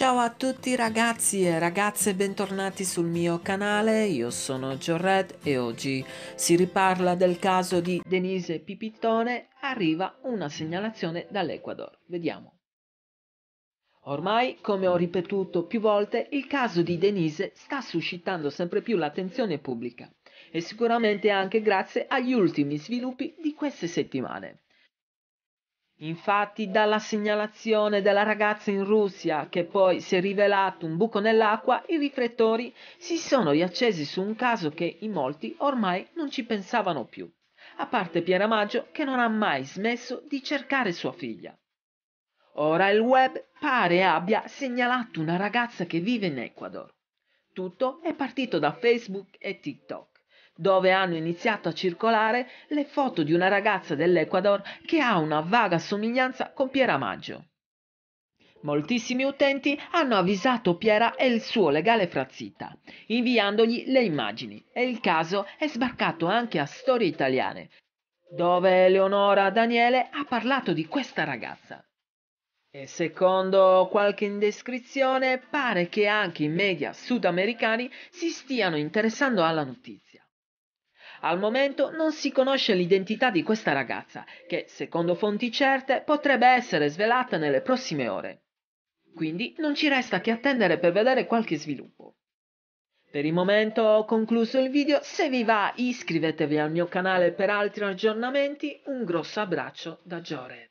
Ciao a tutti ragazzi e ragazze, bentornati sul mio canale, io sono Giorret e oggi si riparla del caso di Denise Pipittone, arriva una segnalazione dall'Ecuador, vediamo. Ormai, come ho ripetuto più volte, il caso di Denise sta suscitando sempre più l'attenzione pubblica e sicuramente anche grazie agli ultimi sviluppi di queste settimane. Infatti dalla segnalazione della ragazza in Russia, che poi si è rivelato un buco nell'acqua, i riflettori si sono riaccesi su un caso che in molti ormai non ci pensavano più, a parte Piera Maggio che non ha mai smesso di cercare sua figlia. Ora il web pare abbia segnalato una ragazza che vive in Ecuador. Tutto è partito da Facebook e TikTok dove hanno iniziato a circolare le foto di una ragazza dell'Ecuador che ha una vaga somiglianza con Piera Maggio. Moltissimi utenti hanno avvisato Piera e il suo legale Frazzita, inviandogli le immagini e il caso è sbarcato anche a Storie Italiane, dove Eleonora Daniele ha parlato di questa ragazza. E secondo qualche indescrizione pare che anche i media sudamericani si stiano interessando alla notizia. Al momento non si conosce l'identità di questa ragazza, che secondo fonti certe potrebbe essere svelata nelle prossime ore. Quindi non ci resta che attendere per vedere qualche sviluppo. Per il momento ho concluso il video, se vi va iscrivetevi al mio canale per altri aggiornamenti, un grosso abbraccio da Giore.